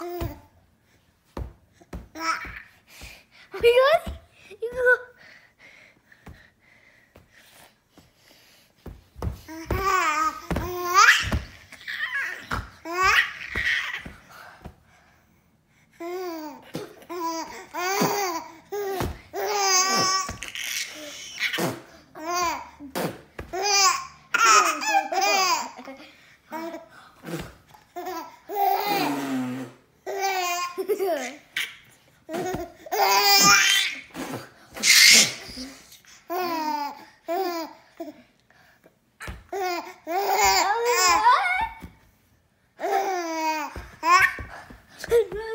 一个，一个。Good.